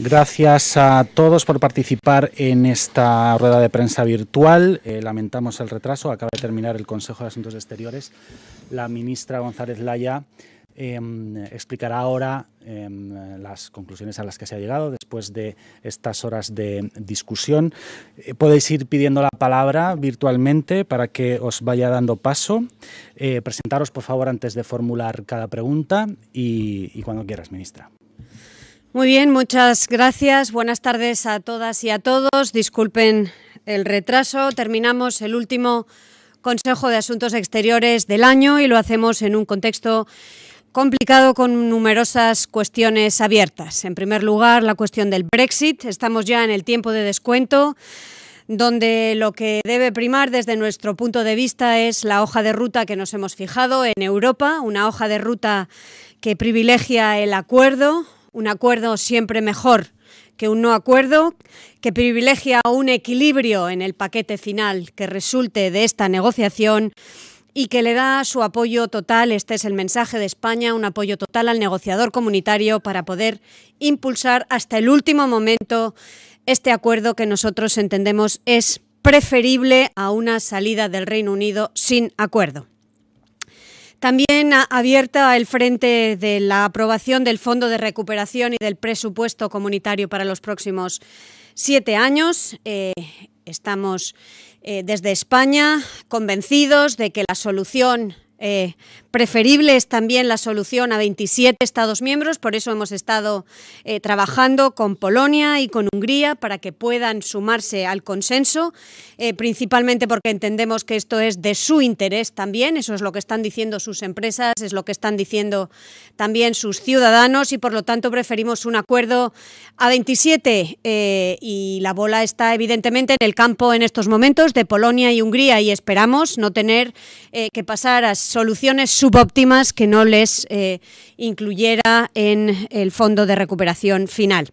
Gracias a todos por participar en esta rueda de prensa virtual. Eh, lamentamos el retraso. Acaba de terminar el Consejo de Asuntos Exteriores. La ministra González Laya em, explicará ahora em, las conclusiones a las que se ha llegado después de estas horas de discusión. Eh, podéis ir pidiendo la palabra virtualmente para que os vaya dando paso. Eh, presentaros, por favor, antes de formular cada pregunta y cuando quieras, ministra. Muy bien, muchas gracias. Buenas tardes a todas y a todos. Disculpen el retraso. Terminamos el último Consejo de Asuntos Exteriores del año y lo hacemos en un contexto complicado con numerosas cuestiones abiertas. En primer lugar, la cuestión del Brexit. Estamos ya en el tiempo de descuento donde lo que debe primar desde nuestro punto de vista es la hoja de ruta que nos hemos fijado en Europa, una hoja de ruta que privilegia el acuerdo, un acuerdo siempre mejor que un no acuerdo que privilegia un equilibrio en el paquete final que resulte de esta negociación y que le da su apoyo total, este es el mensaje de España, un apoyo total al negociador comunitario para poder impulsar hasta el último momento este acuerdo que nosotros entendemos es preferible a una salida del Reino Unido sin acuerdo. También abierta el frente de la aprobación del Fondo de Recuperación y del presupuesto comunitario para los próximos siete años. Eh, estamos eh, desde España convencidos de que la solución eh, Preferible es también la solución a 27 Estados miembros, por eso hemos estado eh, trabajando con Polonia y con Hungría para que puedan sumarse al consenso, eh, principalmente porque entendemos que esto es de su interés también, eso es lo que están diciendo sus empresas, es lo que están diciendo también sus ciudadanos y por lo tanto preferimos un acuerdo a 27 eh, y la bola está evidentemente en el campo en estos momentos de Polonia y Hungría y esperamos no tener que pasar a soluciones que no les eh, incluyera en el fondo de recuperación final.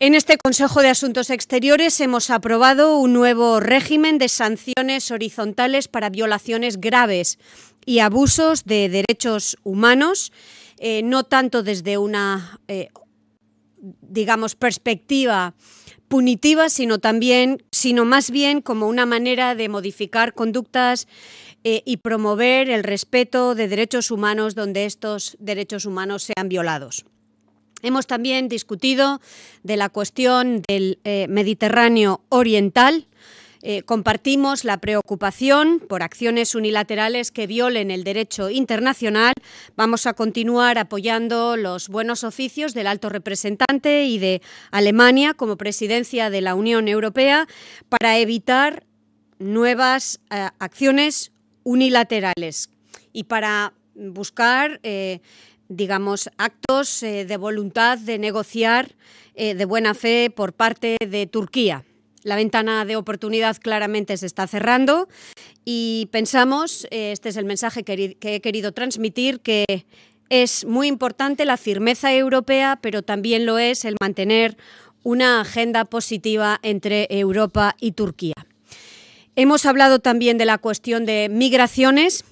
En este Consejo de Asuntos Exteriores hemos aprobado un nuevo régimen de sanciones horizontales para violaciones graves y abusos de derechos humanos, eh, no tanto desde una, eh, digamos, perspectiva punitiva, sino también, sino más bien como una manera de modificar conductas eh, y promover el respeto de derechos humanos donde estos derechos humanos sean violados. Hemos también discutido de la cuestión del eh, Mediterráneo Oriental. Eh, compartimos la preocupación por acciones unilaterales que violen el derecho internacional. Vamos a continuar apoyando los buenos oficios del alto representante y de Alemania como presidencia de la Unión Europea para evitar nuevas acciones unilaterales y para buscar, eh, digamos, actos eh, de voluntad de negociar eh, de buena fe por parte de Turquía. La ventana de oportunidad claramente se está cerrando y pensamos, este es el mensaje que he querido transmitir, que es muy importante la firmeza europea, pero también lo es el mantener una agenda positiva entre Europa y Turquía. Hemos hablado también de la cuestión de migraciones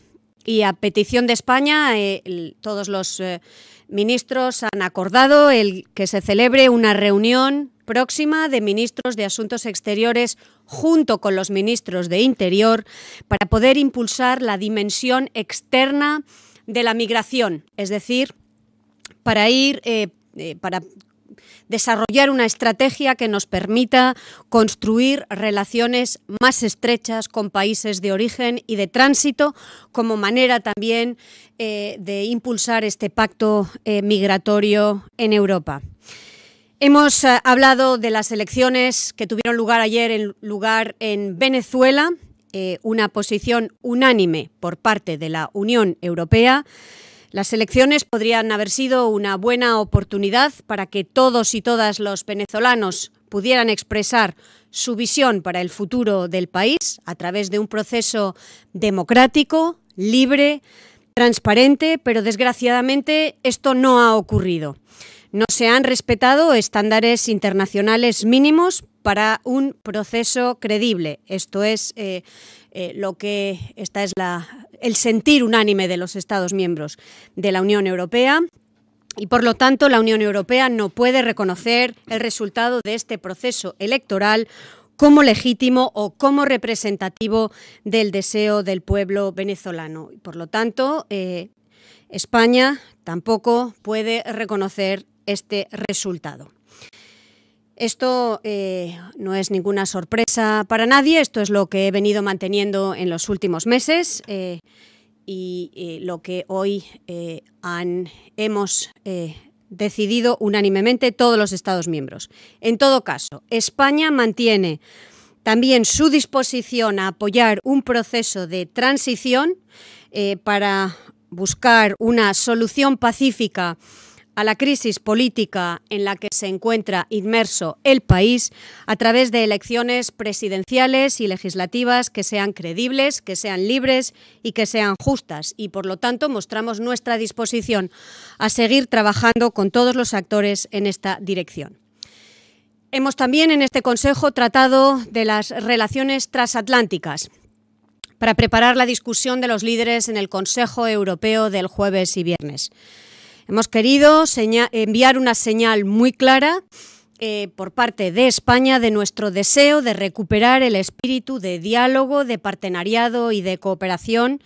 y a petición de España eh, todos los eh, ministros han acordado que se celebre una reunión próxima de ministros de Asuntos Exteriores junto con los ministros de Interior para poder impulsar la dimensión externa de la migración, es decir, para ir eh, para desarrollar una estrategia que nos permita construir relaciones más estrechas con países de origen y de tránsito, como manera también eh, de impulsar este pacto eh, migratorio en Europa. Hemos eh, hablado de las elecciones que tuvieron lugar ayer en lugar en Venezuela, una posición unánime por parte de la Unión Europea las elecciones podrían haber sido una buena oportunidad para que todos y todas los venezolanos pudieran expresar su visión para el futuro del país a través de un proceso democrático, libre, transparente, pero desgraciadamente esto no ha ocurrido. No se han respetado estándares internacionales mínimos para un proceso credible. Esto es eh, eh, lo que, esta es la el sentir unánime de los Estados miembros de la Unión Europea y por lo tanto la Unión Europea no puede reconocer el resultado de este proceso electoral como legítimo o como representativo del deseo del pueblo venezolano. Y por lo tanto, eh, España tampoco puede reconocer este resultado. Esto eh, no es ninguna sorpresa para nadie, esto es lo que he venido manteniendo en los últimos meses eh, y eh, lo que hoy hemos decidido unánimemente todos los Estados miembros. En todo caso, España mantiene también su disposición a apoyar un proceso de transición para buscar una solución pacífica a la crisis política en la que se encuentra inmerso el país a través de elecciones presidenciales y legislativas que sean credibles, que sean libres y que sean justas. Y, por lo tanto, mostramos nuestra disposición a seguir trabajando con todos los actores en esta dirección. Hemos también en este Consejo tratado de las relaciones transatlánticas para preparar la discusión de los líderes en el Consejo Europeo del jueves y viernes. Hemos querido enviar una señal muy clara eh, por parte de España de nuestro deseo de recuperar el espíritu de diálogo, de partenariado y de cooperación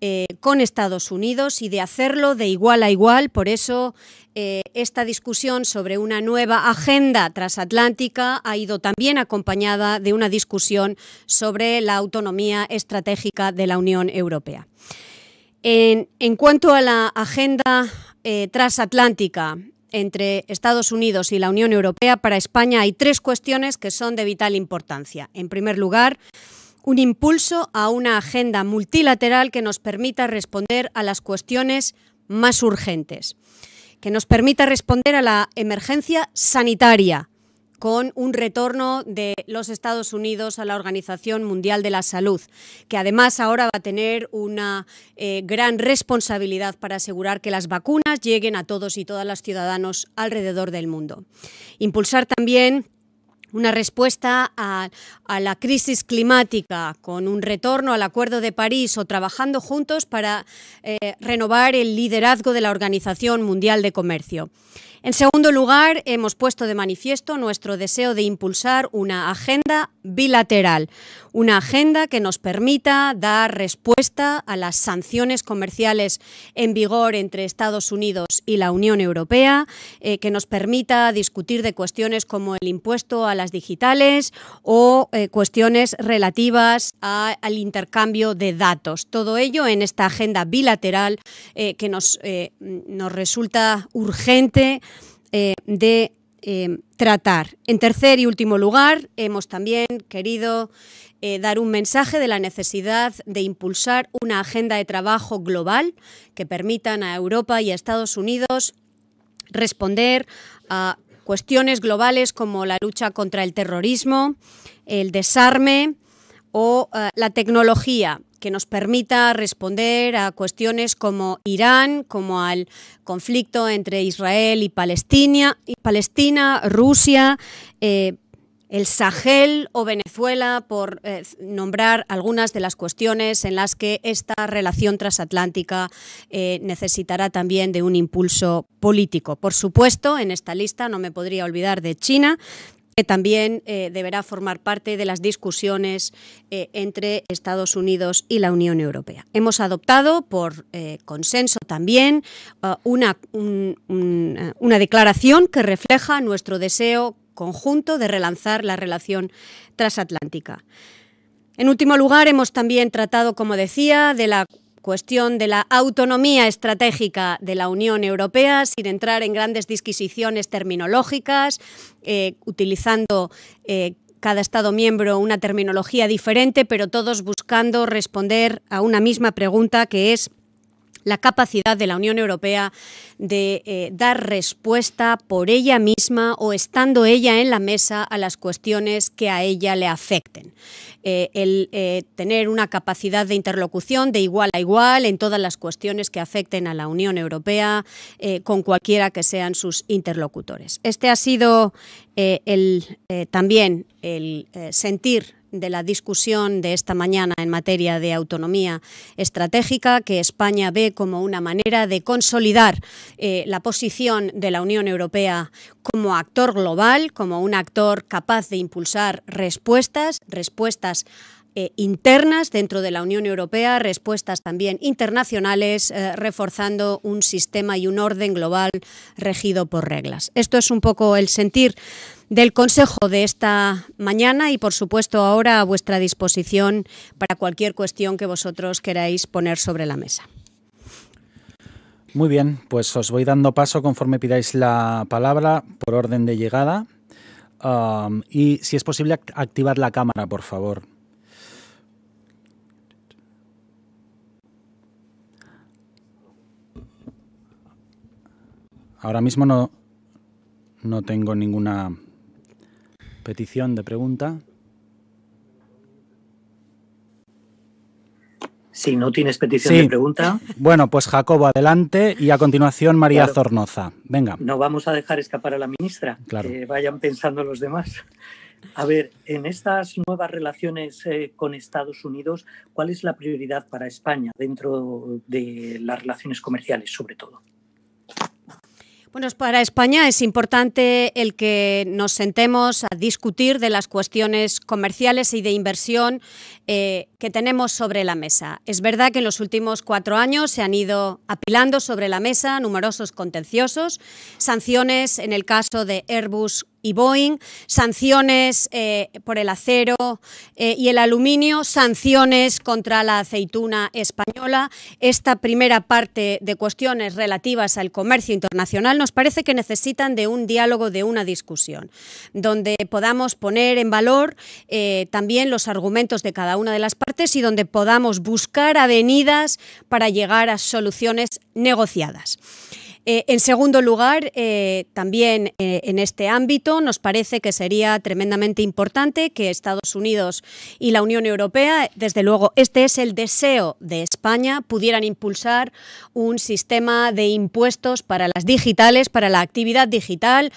eh, con Estados Unidos y de hacerlo de igual a igual. Por eso eh, esta discusión sobre una nueva agenda transatlántica ha ido también acompañada de una discusión sobre la autonomía estratégica de la Unión Europea. en cuanto a la agenda eh, transatlántica entre Estados Unidos y la Unión Europea, para España hay tres cuestiones que son de vital importancia. En primer lugar, un impulso a una agenda multilateral que nos permita responder a las cuestiones más urgentes, que nos permita responder a la emergencia sanitaria, con un retorno de los Estados Unidos a la Organización Mundial de la Salud, que además ahora va a tener una eh, gran responsabilidad para asegurar que las vacunas lleguen a todos y todas los ciudadanos alrededor del mundo. Impulsar también una respuesta a, la crisis climática con un retorno al Acuerdo de París o trabajando juntos para eh, renovar el liderazgo de la Organización Mundial de Comercio. En segundo lugar, hemos puesto de manifiesto nuestro deseo de impulsar una agenda bilateral, una agenda que nos permita dar respuesta a las sanciones comerciales en vigor entre Estados Unidos y la Unión Europea, eh, que nos permita discutir de cuestiones como el impuesto a las digitales o eh, cuestiones relativas al intercambio de datos. Todo ello en esta agenda bilateral eh, que nos resulta urgente eh, de eh, tratar. En tercer y último lugar, hemos también querido eh, dar un mensaje de la necesidad de impulsar una agenda de trabajo global que permitan a Europa y a Estados Unidos responder a cuestiones globales como la lucha contra el terrorismo, el desarme, o eh, la tecnología que nos permita responder a cuestiones como Irán, como al conflicto entre Israel y Palestina, Rusia, eh, el Sahel o Venezuela, por eh, nombrar algunas de las cuestiones en las que esta relación transatlántica necesitará también de un impulso político. Por supuesto, en esta lista no me podría olvidar de China, que también eh, deberá formar parte de las discusiones eh, entre Estados Unidos y la Unión Europea. Hemos adoptado por eh, consenso también uh, una, uh, una declaración que refleja nuestro deseo conjunto de relanzar la relación transatlántica. En último lugar, hemos también tratado, como decía, de la cuestión de la autonomía estratégica de la Unión Europea, sin entrar en grandes disquisiciones terminológicas, eh, utilizando eh, cada Estado miembro una terminología diferente, pero todos buscando responder a una misma pregunta que es la capacidad de la Unión Europea de eh, dar respuesta por ella misma o estando ella en la mesa a las cuestiones que a ella le afecten. Eh, el eh, tener una capacidad de interlocución de igual a igual en todas las cuestiones que afecten a la Unión Europea con cualquiera que sean sus interlocutores. Este ha sido también el sentir de la discusión de esta mañana en materia de autonomía estratégica que España ve como una manera de consolidar eh, la posición de la Unión Europea como actor global, como un actor capaz de impulsar respuestas, respuestas eh, internas dentro de la Unión Europea, respuestas también internacionales, eh, reforzando un sistema y un orden global regido por reglas. Esto es un poco el sentir del Consejo de esta mañana y, por supuesto, ahora a vuestra disposición para cualquier cuestión que vosotros queráis poner sobre la mesa. Muy bien, pues os voy dando paso conforme pidáis la palabra por orden de llegada. Ah, y si es posible, activar la cámara, por favor. Ahora mismo no, no tengo ninguna petición de pregunta. Si no tienes petición de pregunta. Bueno, pues Jacobo, adelante y a continuación María Zornoza. Venga. No vamos a dejar escapar a la ministra. Que vayan pensando los demás. A ver, en estas nuevas relaciones eh, con Estados Unidos, ¿cuál es la prioridad para España dentro de las relaciones comerciales, sobre todo? Bueno, para España es importante el que nos sentemos a discutir de las cuestiones comerciales y de inversión eh, que tenemos sobre la mesa. Es verdad que en los últimos cuatro años se han ido apilando sobre la mesa numerosos contenciosos, sanciones en el caso de Airbus y Boeing, sanciones eh, por el acero eh, y el aluminio, sanciones contra la aceituna española. Esta primera parte de cuestiones relativas al comercio internacional nos parece que necesitan de un diálogo, de una discusión, donde podamos poner en valor eh, también los argumentos de cada una de las partes y donde podamos buscar avenidas para llegar a soluciones negociadas. Eh, en segundo lugar, eh, también eh, en este ámbito nos parece que sería tremendamente importante que Estados Unidos y la Unión Europea, desde luego este es el deseo de España, pudieran impulsar un sistema de impuestos para las digitales, para la actividad digital,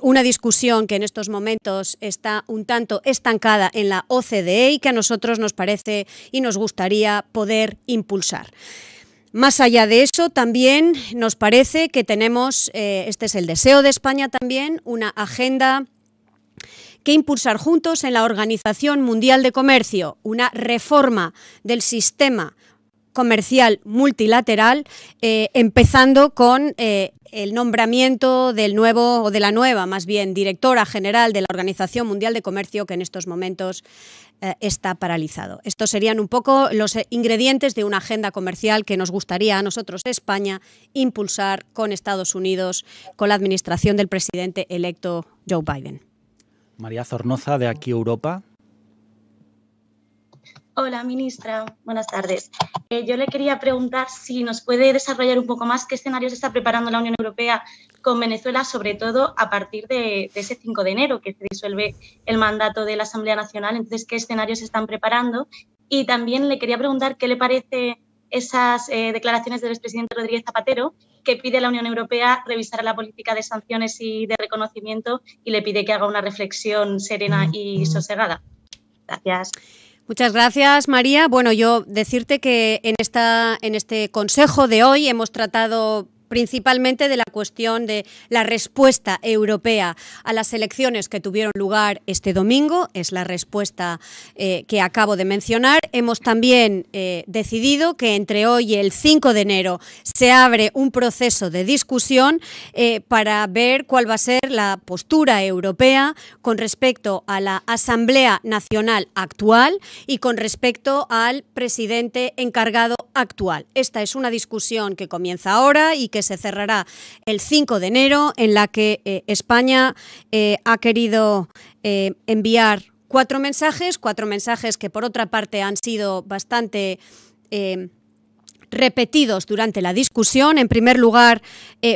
una discusión que en estos momentos está un tanto estancada en la OCDE y que a nosotros nos parece y nos gustaría poder impulsar. Más allá de eso, también nos parece que tenemos, eh, este es el deseo de España también, una agenda que impulsar juntos en la Organización Mundial de Comercio, una reforma del sistema comercial multilateral, eh, empezando con eh, el nombramiento del nuevo o de la nueva, más bien, directora general de la Organización Mundial de Comercio, que en estos momentos eh, está paralizado. Estos serían un poco los ingredientes de una agenda comercial que nos gustaría a nosotros, España, impulsar con Estados Unidos, con la administración del presidente electo Joe Biden. María Zornoza, de Aquí Europa. Hola, ministra. Buenas tardes. Eh, yo le quería preguntar si nos puede desarrollar un poco más qué escenarios está preparando la Unión Europea con Venezuela, sobre todo a partir de, ese 5 de enero, que se disuelve el mandato de la Asamblea Nacional. Entonces, ¿qué escenarios están preparando? Y también le quería preguntar qué le parece esas eh, declaraciones del expresidente Rodríguez Zapatero, que pide a la Unión Europea revisar la política de sanciones y de reconocimiento y le pide que haga una reflexión serena y sosegada. Gracias. Muchas gracias, María. Bueno, yo decirte que en, esta, en este consejo de hoy hemos tratado principalmente de la cuestión de la respuesta europea a las elecciones que tuvieron lugar este domingo. Es la respuesta eh, que acabo de mencionar. Hemos también eh, decidido que entre hoy y el 5 de enero se abre un proceso de discusión eh, para ver cuál va a ser la postura europea con respecto a la Asamblea Nacional actual y con respecto al presidente encargado actual. Esta es una discusión que comienza ahora y que se cerrará el 5 de enero, en la que eh, España eh, ha querido eh, enviar cuatro mensajes, cuatro mensajes que por otra parte han sido bastante repetidos durante la discusión. En primer lugar,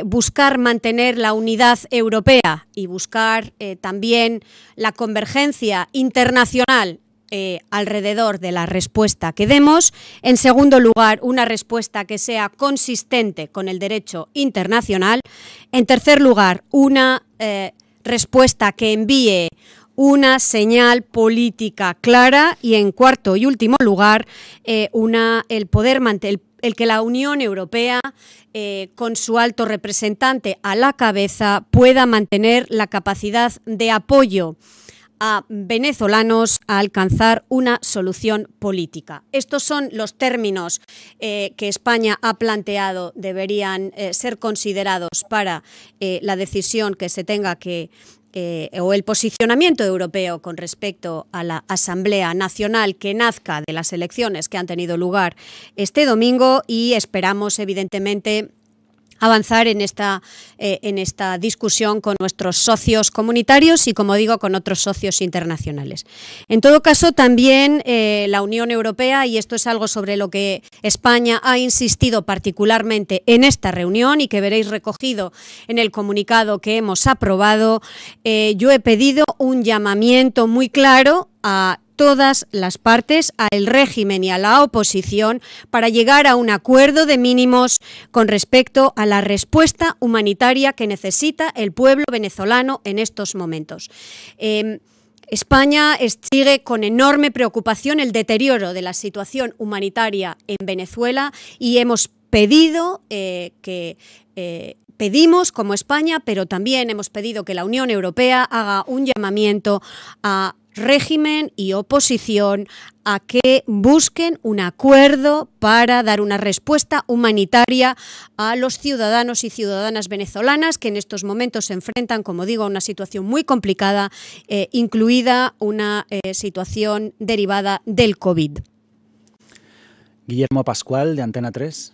buscar mantener la unidad europea y buscar también la convergencia internacional eh, alrededor de la respuesta que demos. En segundo lugar, una respuesta que sea consistente con el derecho internacional. En tercer lugar, una eh, respuesta que envíe una señal política clara y en cuarto y último lugar, eh, el poder el que la Unión Europea, con su alto representante a la cabeza, pueda mantener la capacidad de apoyo a venezolanos a alcanzar una solución política. Estos son los términos eh, que España ha planteado deberían eh, ser considerados para eh, la decisión que se tenga que o el posicionamiento europeo con respecto a la Asamblea Nacional que nazca de las elecciones que han tenido lugar este domingo y esperamos evidentemente avanzar en esta, eh, en esta discusión con nuestros socios comunitarios y, como digo, con otros socios internacionales. En todo caso, también eh, la Unión Europea, y esto es algo sobre lo que España ha insistido particularmente en esta reunión y que veréis recogido en el comunicado que hemos aprobado, eh, yo he pedido un llamamiento muy claro a todas las partes, al régimen y a la oposición, para llegar a un acuerdo de mínimos con respecto a la respuesta humanitaria que necesita el pueblo venezolano en estos momentos. Em, España sigue con enorme preocupación el deterioro de la situación humanitaria en Venezuela y hemos pedido eh, que eh, pedimos como España, pero también hemos pedido que la Unión Europea haga un llamamiento a régimen y oposición a que busquen un acuerdo para dar una respuesta humanitaria a los ciudadanos y ciudadanas venezolanas que en estos momentos se enfrentan, como digo, a una situación muy complicada, eh, incluida una eh, situación derivada del COVID. Guillermo Pascual, de Antena 3.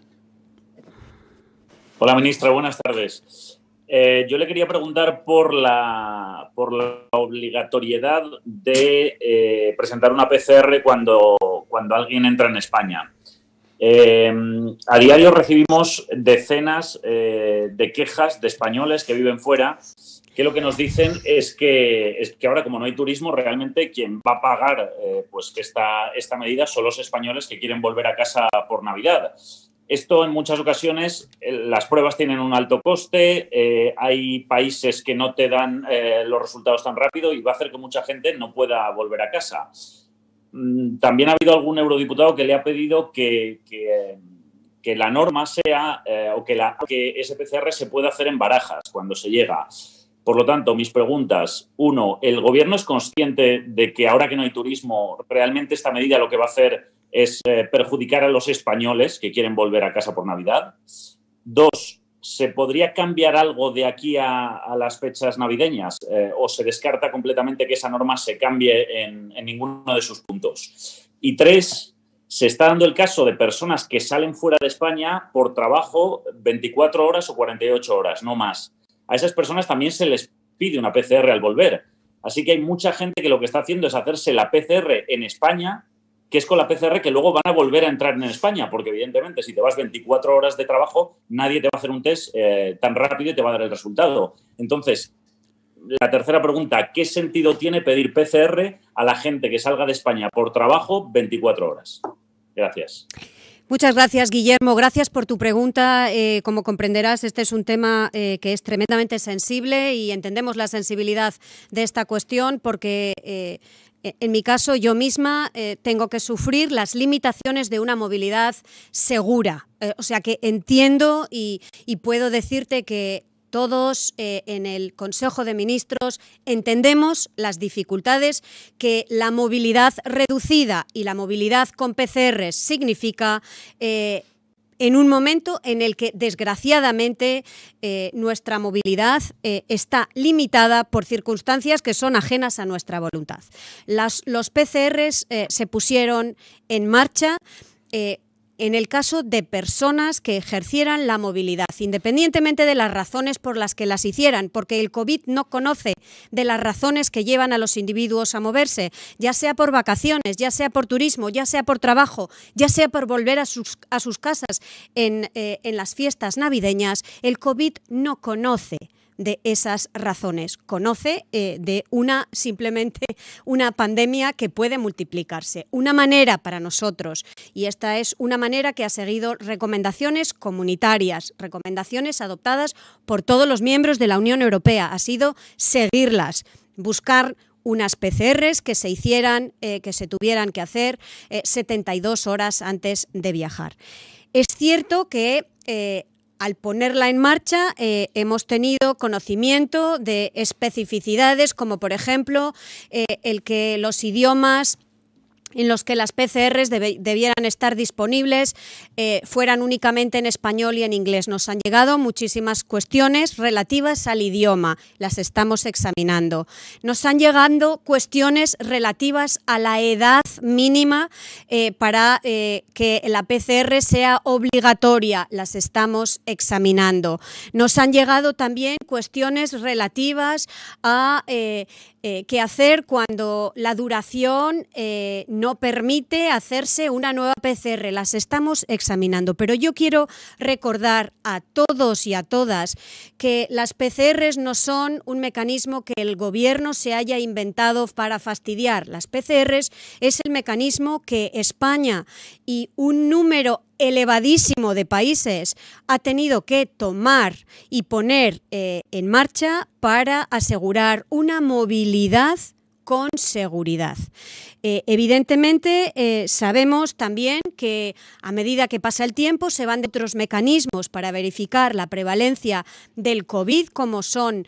Hola, ministra, buenas tardes. Eh, yo le quería preguntar por la, obligatoriedad de eh, presentar una PCR cuando, alguien entra en España. Eh, a diario recibimos decenas de quejas de españoles que viven fuera que lo que nos dicen es que, que ahora como no hay turismo, realmente quien va a pagar pues esta medida son los españoles que quieren volver a casa por Navidad. Esto en muchas ocasiones, eh, las pruebas tienen un alto coste, eh, hay países que no te dan eh, los resultados tan rápido y va a hacer que mucha gente no pueda volver a casa. Mm, también ha habido algún eurodiputado que le ha pedido que, la norma sea o que, la, que ese se pueda hacer en barajas cuando se llega. Por lo tanto, mis preguntas. Uno, ¿el gobierno es consciente de que ahora que no hay turismo, realmente esta medida lo que va a hacer es eh, perjudicar a los españoles que quieren volver a casa por Navidad. Dos, ¿se podría cambiar algo de aquí a, las fechas navideñas eh, o se descarta completamente que esa norma se cambie en, en ninguno de sus puntos? Y tres, se está dando el caso de personas que salen fuera de España por trabajo 24 horas o 48 horas, no más. A esas personas también se les pide una PCR al volver. Así que hay mucha gente que lo que está haciendo es hacerse la PCR en España que es con la PCR que luego van a volver a entrar en España, porque evidentemente si te vas 24 horas de trabajo, nadie te va a hacer un test eh, tan rápido y te va a dar el resultado. Entonces, la tercera pregunta, ¿qué sentido tiene pedir PCR a la gente que salga de España por trabajo 24 horas? Gracias. Muchas gracias, Guillermo. Gracias por tu pregunta. Eh, como comprenderás, este es un tema eh, que es tremendamente sensible y entendemos la sensibilidad de esta cuestión porque eh, en mi caso, yo misma eh, tengo que sufrir las limitaciones de una movilidad segura. Eh, o sea que entiendo y, puedo decirte que todos en el Consejo de Ministros entendemos las dificultades que la movilidad reducida y la movilidad con PCR significa en un momento en el que, desgraciadamente, eh, nuestra movilidad eh, está limitada por circunstancias que son ajenas a nuestra voluntad. los PCRs eh, se pusieron en marcha en el caso de personas que ejercieran la movilidad, independientemente de las razones por las que las hicieran, porque el COVID no conoce de las razones que llevan a los individuos a moverse, ya sea por vacaciones, ya sea por turismo, ya sea por trabajo, ya sea por volver a sus, casas eh, en las fiestas navideñas, el COVID no conoce de esas razones. Conoce eh, de una simplemente una pandemia que puede multiplicarse. Una manera para nosotros, y esta es una manera que ha seguido recomendaciones comunitarias, recomendaciones adoptadas por todos los miembros de la Unión Europea, ha sido seguirlas, buscar unas PCRs que se hicieran, eh, que se tuvieran que hacer 72 eh, horas antes de viajar. Es cierto que al ponerla en marcha eh, hemos tenido conocimiento de especificidades como por ejemplo eh, el que los idiomas en los que las PCRs debieran estar disponibles, eh, fueran únicamente en español y en inglés. Nos han llegado muchísimas cuestiones relativas al idioma, las estamos examinando. Nos han llegado cuestiones relativas a la edad mínima eh, para eh, que la PCR sea obligatoria, las estamos examinando. Nos han llegado también cuestiones relativas a eh, qué hacer cuando la duración eh, no permite hacerse una nueva PCR. Las estamos examinando, pero yo quiero recordar a todos y a todas que las PCRs no son un mecanismo que el gobierno se haya inventado para fastidiar. Las PCRs es el mecanismo que España y un número elevadísimo de países ha tenido que tomar y poner eh, en marcha para asegurar una movilidad con seguridad. Eh, evidentemente, eh, sabemos también que a medida que pasa el tiempo se van de otros mecanismos para verificar la prevalencia del COVID, como son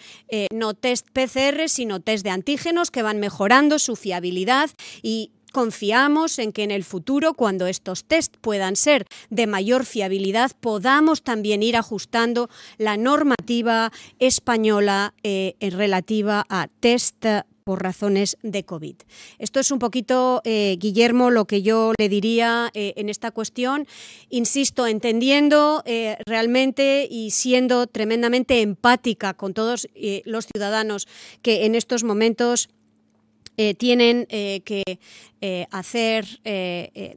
no test PCR, sino test de antígenos, que van mejorando su fiabilidad y confiamos en que en el futuro, cuando estos test puedan ser de mayor fiabilidad, podamos también ir ajustando la normativa española en eh, relativa a test por razones de COVID. Esto es un poquito, eh, Guillermo, lo que yo le diría eh, en esta cuestión. Insisto, entendiendo realmente y siendo tremendamente empática con todos los ciudadanos que en estos momentos eh, tienen eh, que eh, hacer,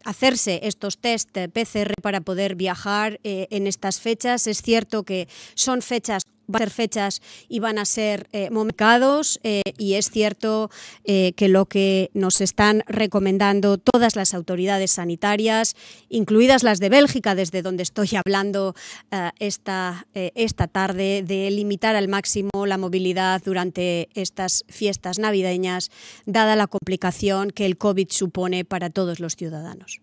hacerse estos test PCR para poder viajar en estas fechas. Es cierto que son fechas van a ser fechas y van a ser eh, momentos eh, y es cierto eh, que lo que nos están recomendando todas las autoridades sanitarias, incluidas las de Bélgica, desde donde estoy hablando esta, esta tarde, de limitar al máximo la movilidad durante estas fiestas navideñas, dada la complicación que el COVID supone para todos los ciudadanos.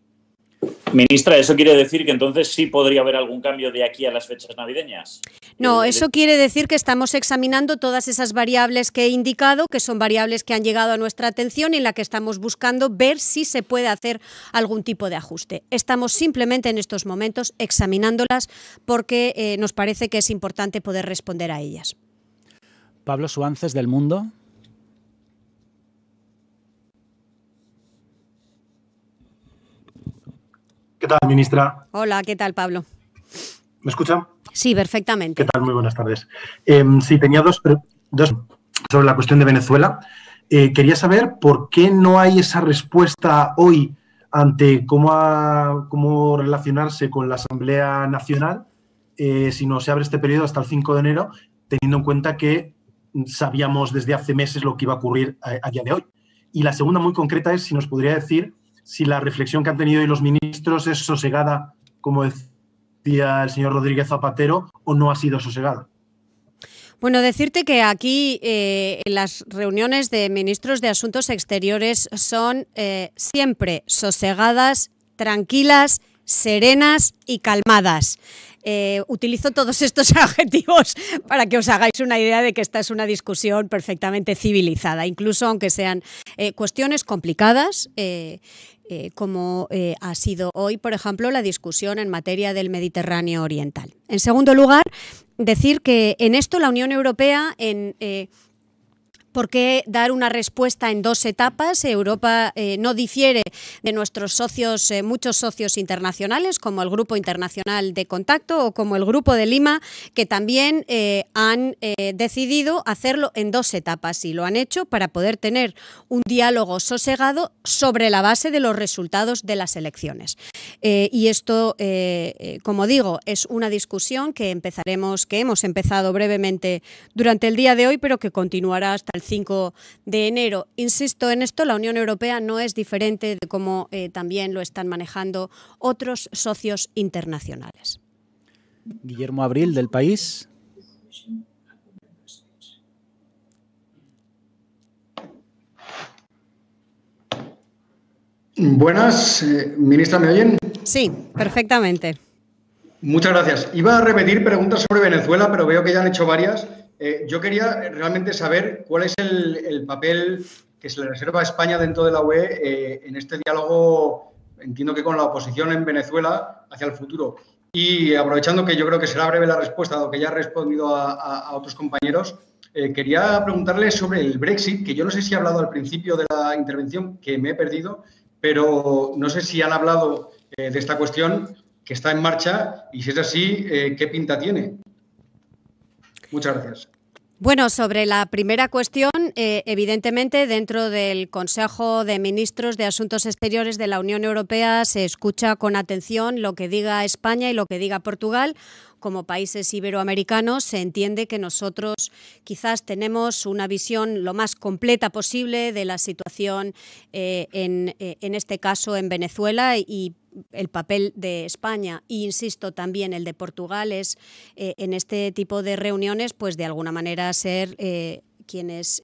Ministra, ¿eso quiere decir que entonces sí podría haber algún cambio de aquí a las fechas navideñas? No, eh, eso quiere decir que estamos examinando todas esas variables que he indicado, que son variables que han llegado a nuestra atención y en la que estamos buscando ver si se puede hacer algún tipo de ajuste. Estamos simplemente en estos momentos examinándolas porque eh, nos parece que es importante poder responder a ellas. Pablo Suances del Mundo. ¿Qué tal, ministra? Hola, ¿qué tal, Pablo? ¿Me escuchan? Sí, perfectamente. ¿Qué tal? Muy buenas tardes. Em, sí, tenía dos, dos, sobre la cuestión de Venezuela. Eh, quería saber por qué no hay esa respuesta hoy ante cómo, cómo relacionarse con la Asamblea Nacional eh, si no se abre este periodo hasta el 5 de enero, teniendo en cuenta que sabíamos desde hace meses lo que iba a ocurrir eh, a día de hoy. Y la segunda muy concreta es si nos podría decir si la reflexión que han tenido hoy los ministros es sosegada, como decía el señor Rodríguez Zapatero, o no ha sido sosegada. Bueno, decirte que aquí eh, las reuniones de ministros de Asuntos Exteriores son eh, siempre sosegadas, tranquilas, serenas y calmadas. Eh, utilizo todos estos adjetivos para que os hagáis una idea de que esta es una discusión perfectamente civilizada, incluso aunque sean cuestiones complicadas eh, como eh, ha sido hoy, por ejemplo, la discusión en materia del Mediterráneo Oriental. En segundo lugar, decir que en esto la Unión Europea, en eh, ¿Por qué dar una respuesta en dos etapas? Europa eh, no difiere de nuestros socios, eh, muchos socios internacionales, como el Grupo Internacional de Contacto o como el Grupo de Lima, que también eh, han decidido hacerlo en dos etapas y lo han hecho para poder tener un diálogo sosegado sobre la base de los resultados de las elecciones. y esto, como digo, es una discusión que empezaremos, que hemos empezado brevemente durante el día de hoy, pero que continuará hasta el 5 de enero. Insisto en esto, la Unión Europea no es diferente de cómo eh, también lo están manejando otros socios internacionales. Guillermo Abril, del país. Buenas, eh, ministra, ¿me oyen? Sí, perfectamente. Muchas gracias. Iba a repetir preguntas sobre Venezuela, pero veo que ya han hecho varias eh, yo quería realmente saber cuál es el, papel que se le reserva a España dentro de la UE eh, en este diálogo, entiendo que con la oposición en Venezuela hacia el futuro. Y aprovechando que yo creo que será breve la respuesta, dado que ya ha respondido a, otros compañeros, eh, quería preguntarle sobre el Brexit, que yo no sé si ha hablado al principio de la intervención, que me he perdido, pero no sé si han hablado de esta cuestión que está en marcha y si es así, ¿qué pinta tiene? Muchas gracias. Bueno, sobre la primera cuestión, eh, evidentemente dentro del Consejo de Ministros de Asuntos Exteriores de la Unión Europea se escucha con atención lo que diga España y lo que diga Portugal, como países iberoamericanos, se entiende que nosotros quizás tenemos una visión lo más completa posible de la situación eh, eh, en, este caso en Venezuela y el papel de España e insisto también el de Portugal es eh, en este tipo de reuniones pues de alguna manera ser quienes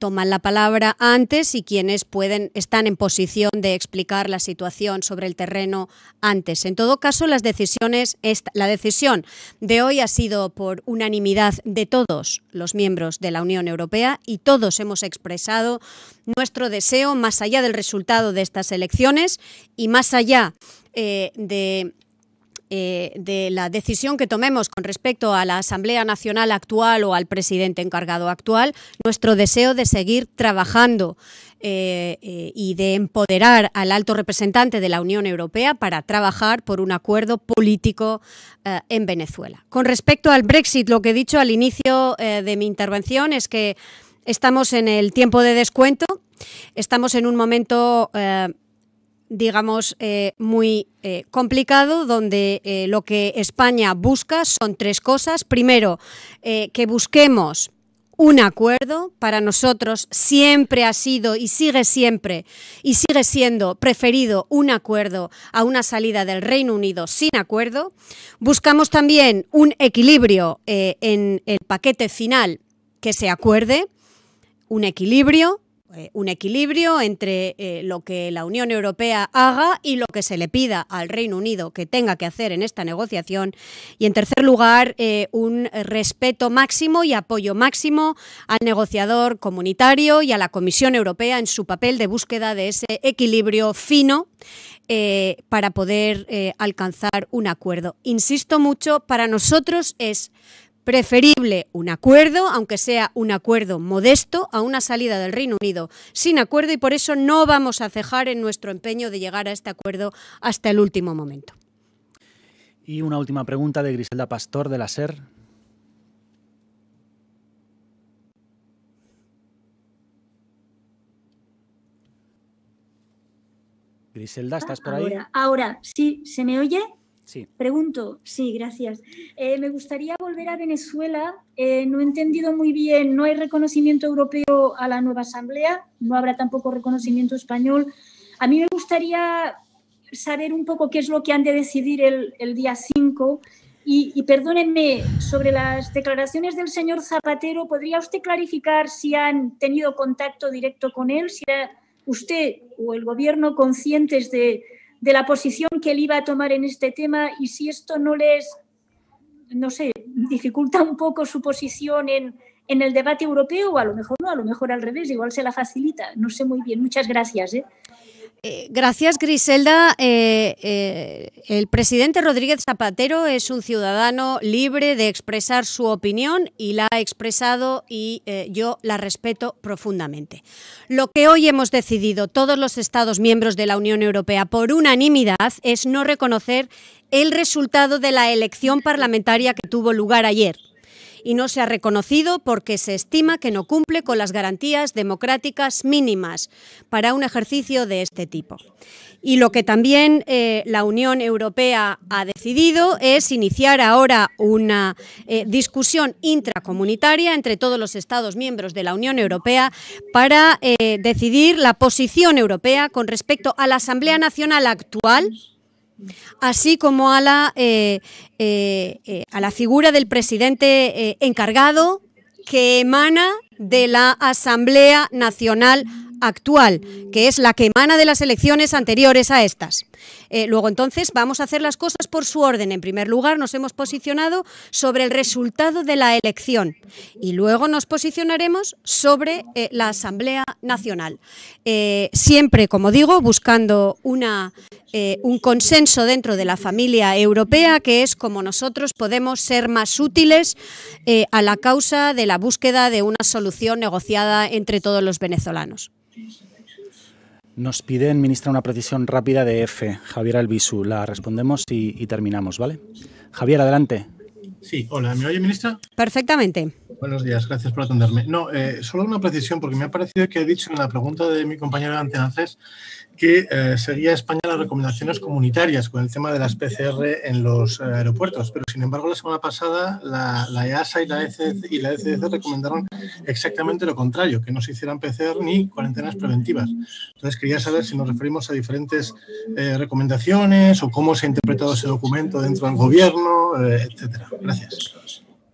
toman la palabra antes y quienes pueden están en posición de explicar la situación sobre el terreno antes. En todo caso, las decisiones la decisión de hoy ha sido por unanimidad de todos los miembros de la Unión Europea y todos hemos expresado nuestro deseo más allá del resultado de estas elecciones y más allá eh, de eh, de la decisión que tomemos con respecto a la Asamblea Nacional actual o al presidente encargado actual, nuestro deseo de seguir trabajando eh, eh, y de empoderar al alto representante de la Unión Europea para trabajar por un acuerdo político en Venezuela. Con respecto al Brexit, lo que he dicho al inicio de mi intervención es que estamos en el tiempo de descuento, estamos en un momento digamos, eh, muy eh, complicado, donde eh, lo que España busca son tres cosas. Primero, que busquemos un acuerdo. Para nosotros siempre ha sido y sigue siempre y sigue siendo preferido un acuerdo a una salida del Reino Unido sin acuerdo. Buscamos también un equilibrio en el paquete final que se acuerde, un equilibrio eh, un equilibrio entre eh, lo que la Unión Europea haga y lo que se le pida al Reino Unido que tenga que hacer en esta negociación. Y en tercer lugar, eh, un respeto máximo y apoyo máximo al negociador comunitario y a la Comisión Europea en su papel de búsqueda de ese equilibrio fino para poder alcanzar un acuerdo. Insisto mucho, para nosotros es Preferible un acuerdo, aunque sea un acuerdo modesto, a una salida del Reino Unido sin acuerdo y por eso no vamos a cejar en nuestro empeño de llegar a este acuerdo hasta el último momento. Y una última pregunta de Griselda Pastor de la SER. Griselda, ¿estás por ahí? Ah, ahora, ahora, sí, ¿se me oye? Pregunto, sí, gracias. Eh, me gustaría volver a Venezuela. Eh, no he entendido muy bien, no hay reconocimiento europeo a la nueva Asamblea, no habrá tampoco reconocimiento español. A mí me gustaría saber un poco qué es lo que han de decidir el, día 5. Y, y, perdónenme, sobre las declaraciones del señor Zapatero, ¿podría usted clarificar si han tenido contacto directo con él? Si era usted o el gobierno conscientes de, de la posición que él iba a tomar en este tema y si esto no les, no sé, dificulta un poco su posición en, en el debate europeo o a lo mejor no, a lo mejor al revés, igual se la facilita, no sé muy bien. Muchas gracias. ¿eh? Eh, gracias, Griselda. Eh, eh, el presidente Rodríguez Zapatero es un ciudadano libre de expresar su opinión y la ha expresado y yo la respeto profundamente. Lo que hoy hemos decidido todos los Estados miembros de la Unión Europea por unanimidad es no reconocer el resultado de la elección parlamentaria que tuvo lugar ayer, y no se ha reconocido porque se estima que no cumple con las garantías democráticas mínimas para un ejercicio de este tipo. Y lo que también eh, la Unión Europea ha decidido es iniciar ahora una eh, discusión intracomunitaria entre todos los Estados miembros de la Unión Europea para eh, decidir la posición europea con respecto a la Asamblea Nacional actual así como eh, eh, eh, a la, figura del presidente encargado que emana de la Asamblea Nacional actual, que es la que emana de las elecciones anteriores a estas. Eh, luego, entonces, vamos a hacer las cosas por su orden. En primer lugar, nos hemos posicionado sobre el resultado de la elección y luego nos posicionaremos sobre eh, la Asamblea Nacional. Eh, siempre, como digo, buscando una, un consenso dentro de la familia europea, que es como nosotros podemos ser más útiles a la causa de la búsqueda de una solución negociada entre todos los venezolanos. Nos piden, ministra, una precisión rápida de F. Javier Alvisu. la respondemos y, y terminamos, ¿vale? Javier, adelante. Sí, hola, ¿me oye, ministra? Perfectamente. Buenos días, gracias por atenderme. No, eh, solo una precisión, porque me ha parecido que ha dicho en la pregunta de mi compañero de que eh, seguía España las recomendaciones comunitarias con el tema de las PCR en los eh, aeropuertos, pero sin embargo la semana pasada la, la EASA y la, ECDC, y la ECDC recomendaron exactamente lo contrario, que no se hicieran PCR ni cuarentenas preventivas. Entonces quería saber si nos referimos a diferentes eh, recomendaciones o cómo se ha interpretado ese documento dentro del gobierno, etcétera. Gracias.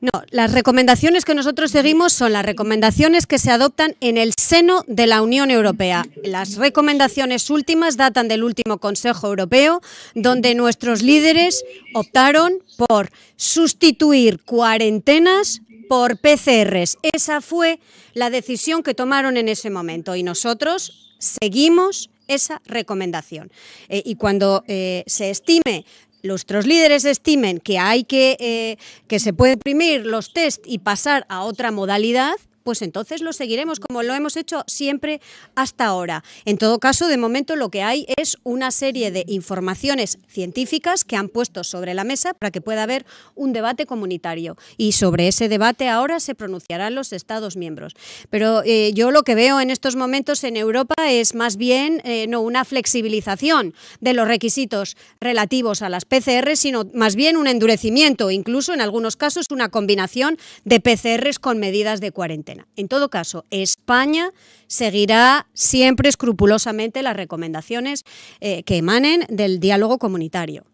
No, las recomendaciones que nosotros seguimos son las recomendaciones que se adoptan en el seno de la Unión Europea. Las recomendaciones últimas datan del último Consejo Europeo, donde nuestros líderes optaron por sustituir cuarentenas por PCRs. Esa fue la decisión que tomaron en ese momento y nosotros seguimos esa recomendación. Eh, y cuando eh, se estime nuestros líderes estimen que hay que, eh, que se puede imprimir los test y pasar a otra modalidad, pues entonces lo seguiremos como lo hemos hecho siempre hasta ahora. En todo caso, de momento lo que hay es una serie de informaciones científicas que han puesto sobre la mesa para que pueda haber un debate comunitario. Y sobre ese debate ahora se pronunciarán los Estados miembros. Pero eh, yo lo que veo en estos momentos en Europa es más bien eh, no una flexibilización de los requisitos relativos a las PCR, sino más bien un endurecimiento, incluso en algunos casos una combinación de PCRs con medidas de cuarentena. En todo caso, España seguirá siempre escrupulosamente las recomendaciones eh, que emanen del diálogo comunitario.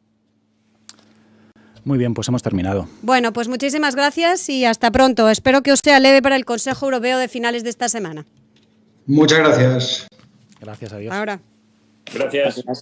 Muy bien, pues hemos terminado. Bueno, pues muchísimas gracias y hasta pronto. Espero que os sea leve para el Consejo Europeo de finales de esta semana. Muchas gracias. Gracias, adiós. Ahora. gracias.